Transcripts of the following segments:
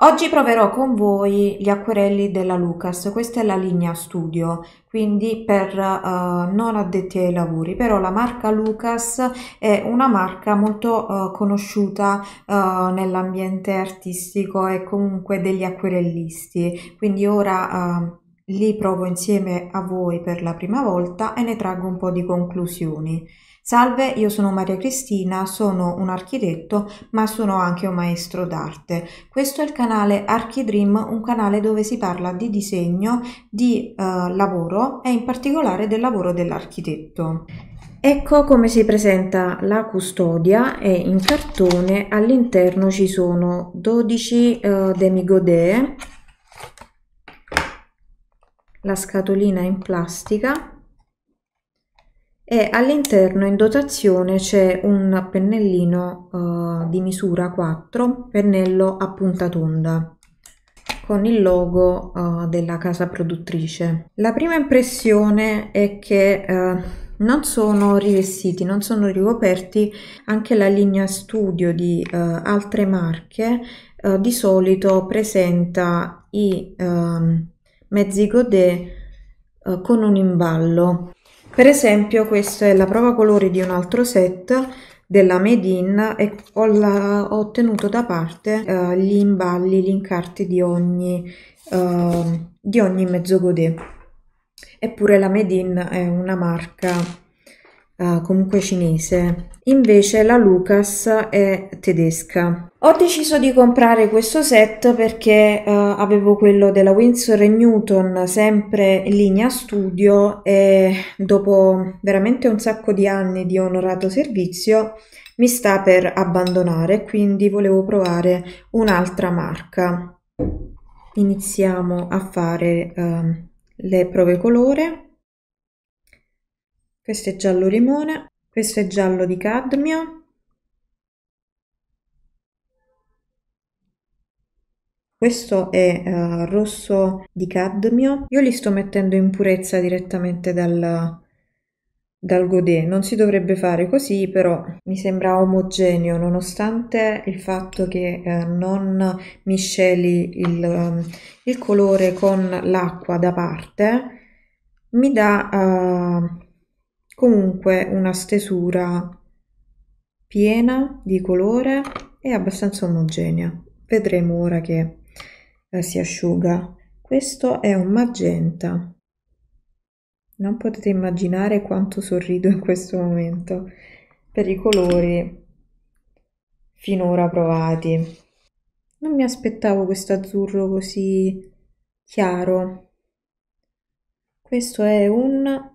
Oggi proverò con voi gli acquerelli della Lucas, questa è la linea studio, quindi per uh, non addetti ai lavori, però la marca Lucas è una marca molto uh, conosciuta uh, nell'ambiente artistico e comunque degli acquerellisti, quindi ora li provo insieme a voi per la prima volta e ne traggo un po' di conclusioni. Salve, io sono Maria Cristina, sono un architetto ma sono anche un maestro d'arte. Questo è il canale Archidream, un canale dove si parla di disegno, di eh, lavoro e in particolare del lavoro dell'architetto. Ecco come si presenta la custodia, è in cartone, all'interno ci sono 12 eh, demigodee, la scatolina in plastica e all'interno in dotazione c'è un pennellino eh, di misura 4, pennello a punta tonda con il logo eh, della casa produttrice. La prima impressione è che eh, non sono rivestiti, non sono ricoperti, anche la linea studio di eh, altre marche eh, di solito presenta i ehm, eh, mezzi godet con un imballo. Per esempio questa è la prova colori di un altro set della Made In e ho, la, ho tenuto da parte uh, gli imballi, gli incarti di ogni, uh, di ogni mezzo godè. Eppure la Made In è una marca uh, comunque cinese, invece la Lucas è tedesca. Ho deciso di comprare questo set perché uh, avevo quello della Winsor Newton sempre in linea studio e dopo veramente un sacco di anni di onorato servizio mi sta per abbandonare, quindi volevo provare un'altra marca. Iniziamo a fare uh, le prove colore questo è giallo limone, questo è giallo di cadmio, questo è uh, rosso di cadmio. Io li sto mettendo in purezza direttamente dal, dal godè. Non si dovrebbe fare così, però mi sembra omogeneo nonostante il fatto che eh, non misceli il, il colore con l'acqua da parte, mi dà eh, comunque una stesura piena di colore e abbastanza omogenea vedremo ora che eh, si asciuga questo è un magenta non potete immaginare quanto sorrido in questo momento per i colori finora provati non mi aspettavo questo azzurro così chiaro questo è un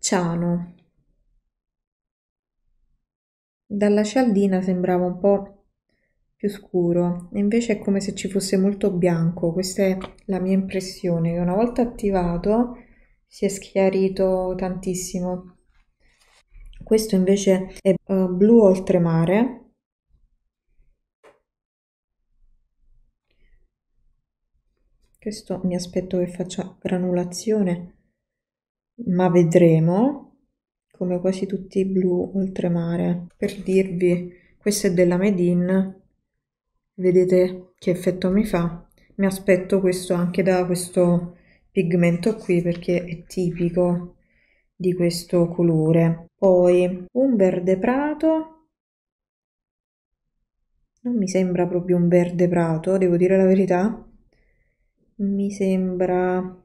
Ciano. Dalla cialdina sembrava un po' più scuro, invece è come se ci fosse molto bianco, questa è la mia impressione, una volta attivato si è schiarito tantissimo. Questo invece è uh, blu oltremare, questo mi aspetto che faccia granulazione ma vedremo, come quasi tutti i blu oltremare. Per dirvi, questo è della Medin, vedete che effetto mi fa? Mi aspetto questo anche da questo pigmento qui perché è tipico di questo colore. Poi un verde prato, non mi sembra proprio un verde prato, devo dire la verità, mi sembra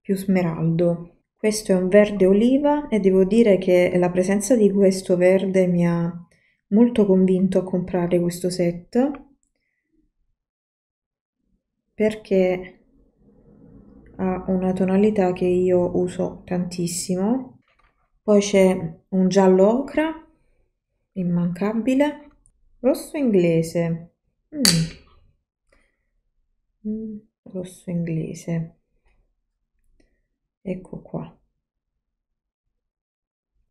più smeraldo. Questo è un verde oliva e devo dire che la presenza di questo verde mi ha molto convinto a comprare questo set perché ha una tonalità che io uso tantissimo. Poi c'è un giallo ocra, immancabile, rosso inglese. Mm. Mm, rosso inglese ecco qua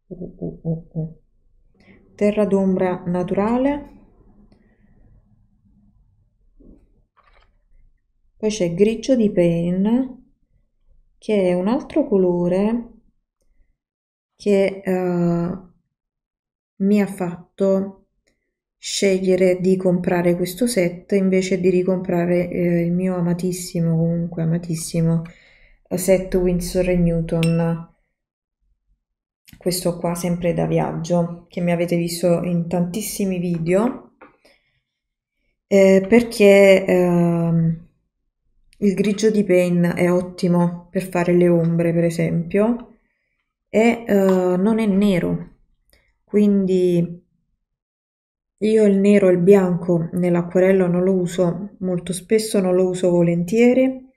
uh, uh, uh, uh, terra d'ombra naturale poi c'è grigio di pen che è un altro colore che eh, mi ha fatto scegliere di comprare questo set invece di ricomprare eh, il mio amatissimo comunque amatissimo set Windsor e Newton questo qua sempre da viaggio che mi avete visto in tantissimi video eh, perché eh, il grigio di penna è ottimo per fare le ombre per esempio e eh, non è nero quindi io il nero e il bianco nell'acquarello non lo uso molto spesso non lo uso volentieri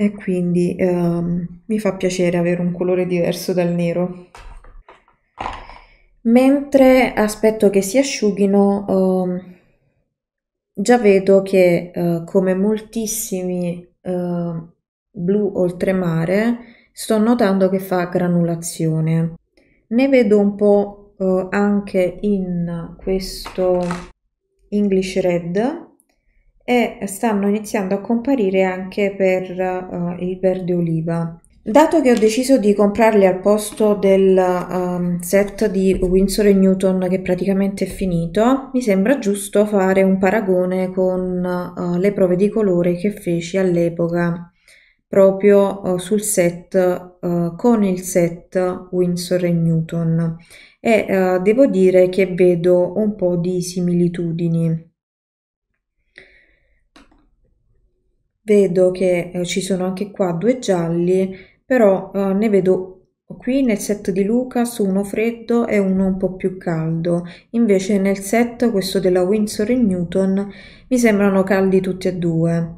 e quindi ehm, mi fa piacere avere un colore diverso dal nero. Mentre aspetto che si asciughino, ehm, già vedo che eh, come moltissimi eh, blu oltremare sto notando che fa granulazione. Ne vedo un po' eh, anche in questo English Red e stanno iniziando a comparire anche per uh, il verde oliva. Dato che ho deciso di comprarli al posto del um, set di Winsor Newton che praticamente è finito, mi sembra giusto fare un paragone con uh, le prove di colore che feci all'epoca proprio uh, sul set uh, con il set Winsor Newton e devo dire che vedo un po' di similitudini. vedo che eh, ci sono anche qua due gialli, però eh, ne vedo qui nel set di Lucas uno freddo e uno un po' più caldo, invece nel set questo della Windsor e Newton mi sembrano caldi tutti e due.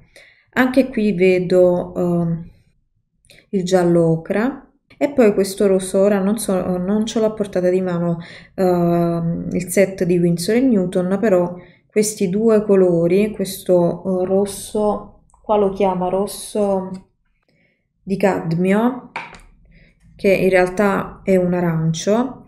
Anche qui vedo eh, il giallo ocra e poi questo rosso ora non, so, non ce l'ho a portata di mano eh, il set di Windsor e Newton, però questi due colori, questo eh, rosso qua lo chiama rosso di cadmio che in realtà è un arancio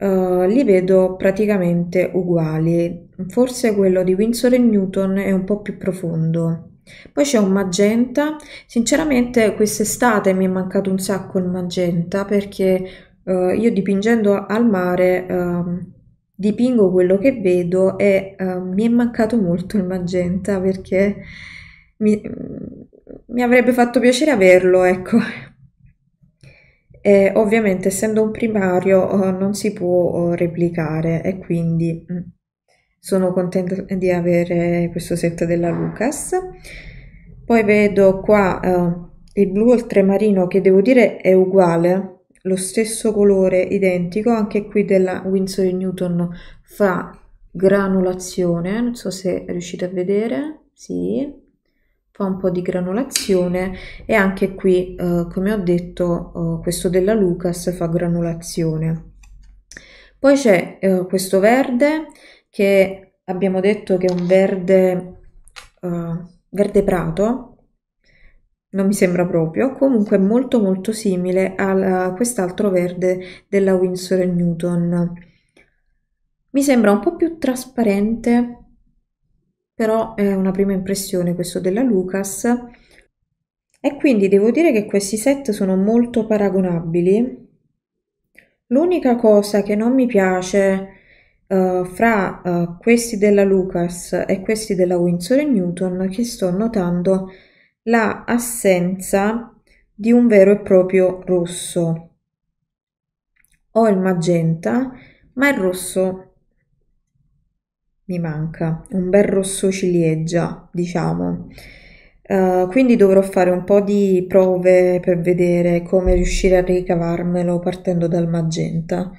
uh, li vedo praticamente uguali forse quello di Winsor Newton è un po' più profondo poi c'è un magenta sinceramente quest'estate mi è mancato un sacco il magenta perché uh, io dipingendo al mare uh, dipingo quello che vedo e ehm, mi è mancato molto il magenta perché mi, mi avrebbe fatto piacere averlo, ecco. E ovviamente essendo un primario eh, non si può eh, replicare e quindi mm, sono contenta di avere questo set della Lucas. Poi vedo qua eh, il blu oltremarino che devo dire è uguale, lo stesso colore identico anche qui della Winsor Newton fa granulazione, non so se riuscite a vedere, sì, fa un po' di granulazione e anche qui eh, come ho detto eh, questo della Lucas fa granulazione poi c'è eh, questo verde che abbiamo detto che è un verde eh, verde prato non mi sembra proprio comunque è molto molto simile a quest'altro verde della Winsor Newton mi sembra un po' più trasparente però è una prima impressione questo della Lucas e quindi devo dire che questi set sono molto paragonabili. L'unica cosa che non mi piace uh, fra uh, questi della Lucas e questi della Winsor Newton è che sto notando la assenza di un vero e proprio rosso. Ho il magenta, ma il rosso mi manca, un bel rosso ciliegia, diciamo. Uh, quindi dovrò fare un po' di prove per vedere come riuscire a ricavarmelo partendo dal magenta.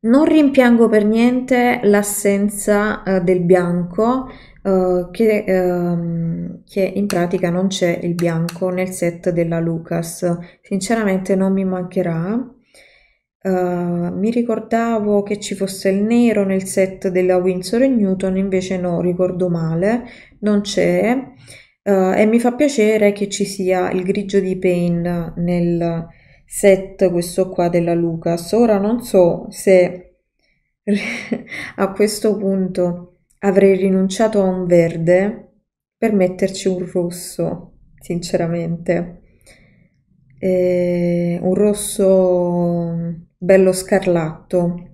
Non rimpiango per niente l'assenza uh, del bianco, uh, che, ehm, che, in pratica non c'è il bianco nel set della Lucas. Sinceramente non mi mancherà. Uh, mi ricordavo che ci fosse il nero nel set della Windsor e Newton, invece no, ricordo male, non c'è. Uh, e mi fa piacere che ci sia il grigio di Payne nel set, questo qua della Lucas. Ora non so se a questo punto avrei rinunciato a un verde per metterci un rosso, sinceramente. E eh, un rosso bello scarlatto.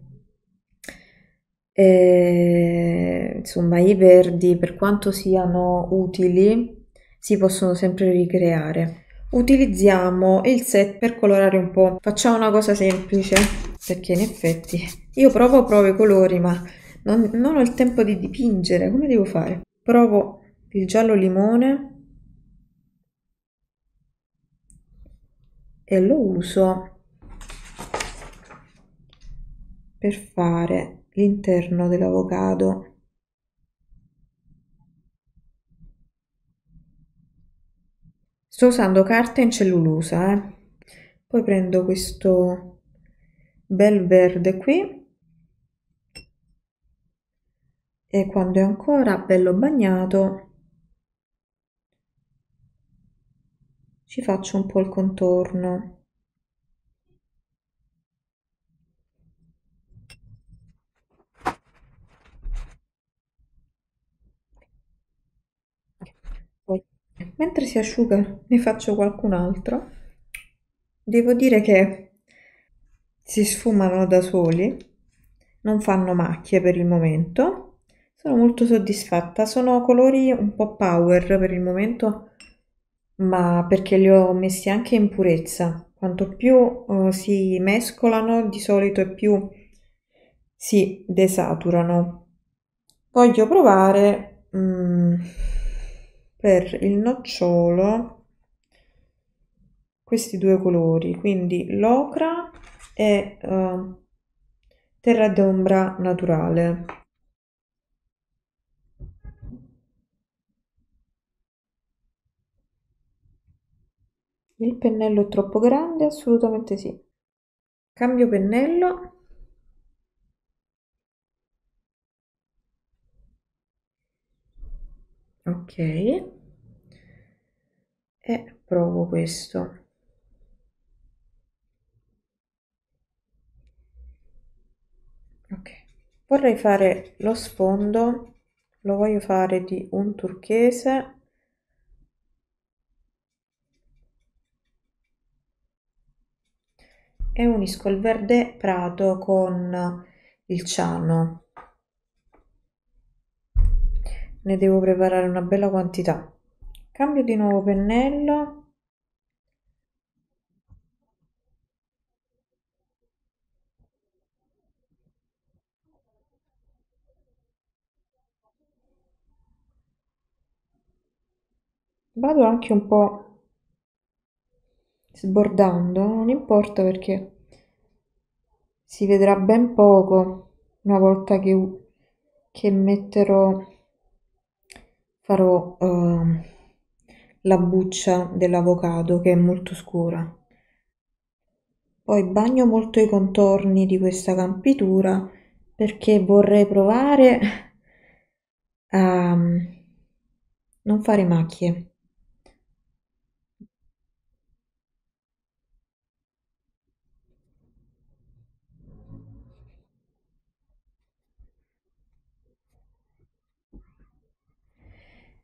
E, insomma, i verdi, per quanto siano utili, si possono sempre ricreare. Utilizziamo il set per colorare un po'. Facciamo una cosa semplice, perché in effetti io provo, provo i colori, ma non, non ho il tempo di dipingere. Come devo fare? Provo il giallo limone e lo uso per fare l'interno dell'avocado. Sto usando carta in cellulosa, eh. Poi prendo questo bel verde qui e quando è ancora bello bagnato ci faccio un po' il contorno. mentre si asciuga ne faccio qualcun altro devo dire che si sfumano da soli non fanno macchie per il momento sono molto soddisfatta sono colori un po power per il momento ma perché li ho messi anche in purezza quanto più eh, si mescolano di solito e più si desaturano voglio provare mm, per il nocciolo questi due colori quindi l'ocra e eh, terra d'ombra naturale il pennello è troppo grande assolutamente sì cambio pennello ok e provo questo ok vorrei fare lo sfondo lo voglio fare di un turchese e unisco il verde prato con il ciano ne devo preparare una bella quantità cambio di nuovo pennello vado anche un po' sbordando non importa perché si vedrà ben poco una volta che, che metterò farò uh, la buccia dell'avocado che è molto scura. Poi bagno molto i contorni di questa campitura perché vorrei provare a ehm, non fare macchie.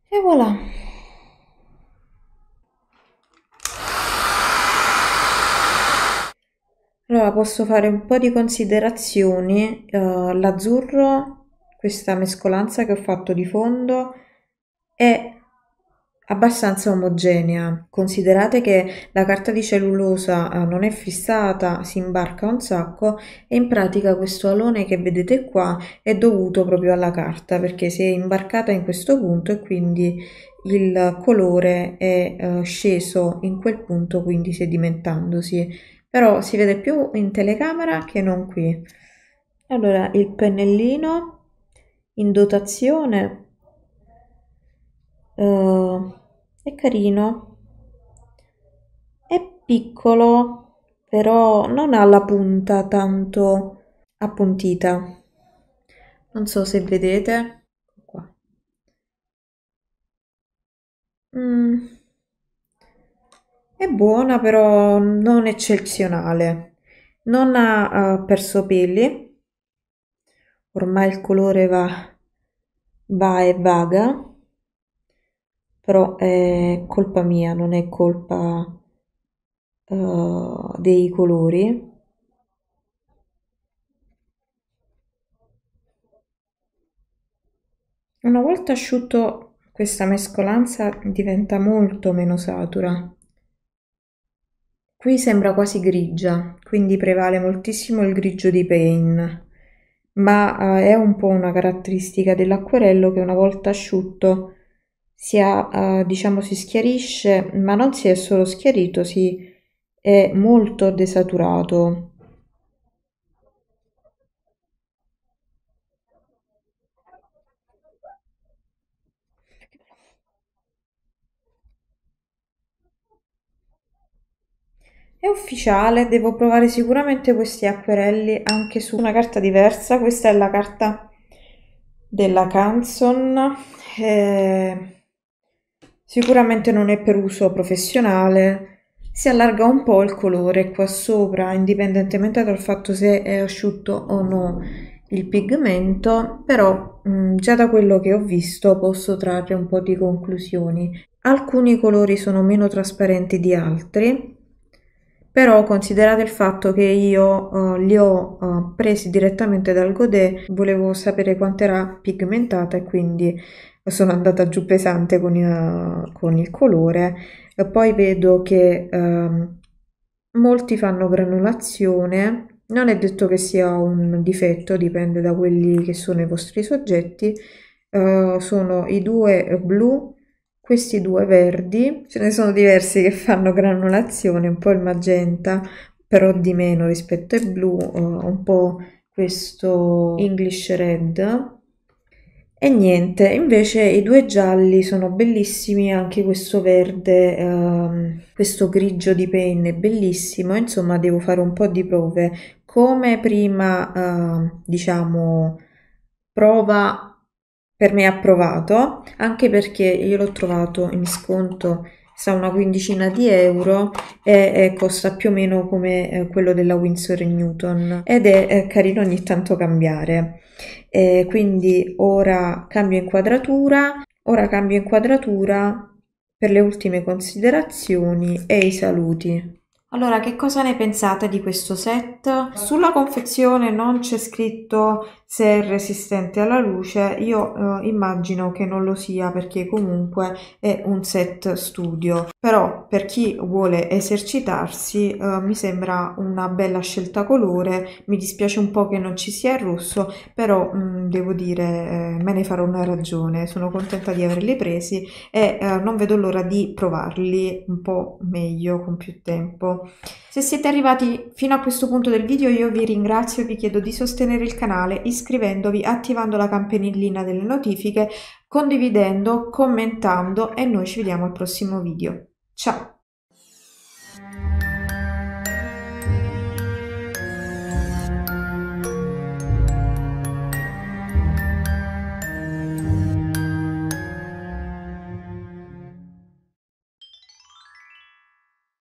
E voilà. Allora posso fare un po' di considerazioni. Uh, l'azzurro, questa mescolanza che ho fatto di fondo, è abbastanza omogenea. Considerate che la carta di cellulosa eh, non è fissata, si imbarca un sacco e in pratica questo alone che vedete qua è dovuto proprio alla carta perché si è imbarcata in questo punto e quindi il colore è eh, sceso in quel punto quindi sedimentandosi però si vede più in telecamera che non qui allora il pennellino in dotazione uh, è carino è piccolo però non ha la punta tanto appuntita non so se vedete qua mm. è buona però non eccezionale non ha uh, perso peli ormai il colore va va e vaga però è colpa mia, non è colpa uh, dei colori. Una volta asciutto questa mescolanza diventa molto meno satura. Qui sembra quasi grigia, quindi prevale moltissimo il grigio di Pain ma eh, è un po' una caratteristica dell'acquarello che una volta asciutto si, ha, eh, diciamo, si schiarisce, ma non si è solo schiarito, si è molto desaturato. È ufficiale, devo provare sicuramente questi acquerelli anche su una carta diversa. Questa è la carta della Canson. Eh... Sicuramente non è per uso professionale. Si allarga un po' il colore qua sopra, indipendentemente dal fatto se è asciutto o no il pigmento, però mh, mm, già da quello che ho visto posso trarre un po' di conclusioni. Alcuni colori sono meno trasparenti di altri, però considerate il fatto che io uh, li ho uh, presi direttamente dal Godet, volevo sapere quant'era pigmentata e quindi sono andata giù pesante con, il, eh, con il colore. E poi vedo che ehm, molti fanno granulazione, non è detto che sia un difetto, dipende da quelli che sono i vostri soggetti. Eh, sono i due blu, questi due verdi, ce ne sono diversi che fanno granulazione, un po' il magenta, però di meno rispetto ai blu, eh, un po' questo English Red e niente, invece i due gialli sono bellissimi, anche questo verde, ehm, questo grigio di penne bellissimo, insomma devo fare un po' di prove. Come prima, eh, diciamo, prova per me ha provato, anche perché io l'ho trovato in sconto sta una quindicina di euro e, e costa più o meno come eh, quello della Winsor Newton ed è eh, carino ogni tanto cambiare eh, quindi ora cambio inquadratura ora cambio inquadratura per le ultime considerazioni e i saluti allora, che cosa ne pensate di questo set? Sulla confezione non c'è scritto se è resistente alla luce io eh, immagino che non lo sia perché comunque è un set studio però per chi vuole esercitarsi eh, mi sembra una bella scelta colore mi dispiace un po' che non ci sia il rosso però mh, mm, devo dire eh, me ne farò una ragione sono contenta di averli presi e eh, non vedo l'ora di provarli un po' meglio con più tempo se siete arrivati fino a questo punto del video io vi ringrazio vi chiedo di sostenere il canale iscrivendovi, attivando la campanellina delle notifiche, condividendo, commentando e noi ci vediamo al prossimo video. Ciao!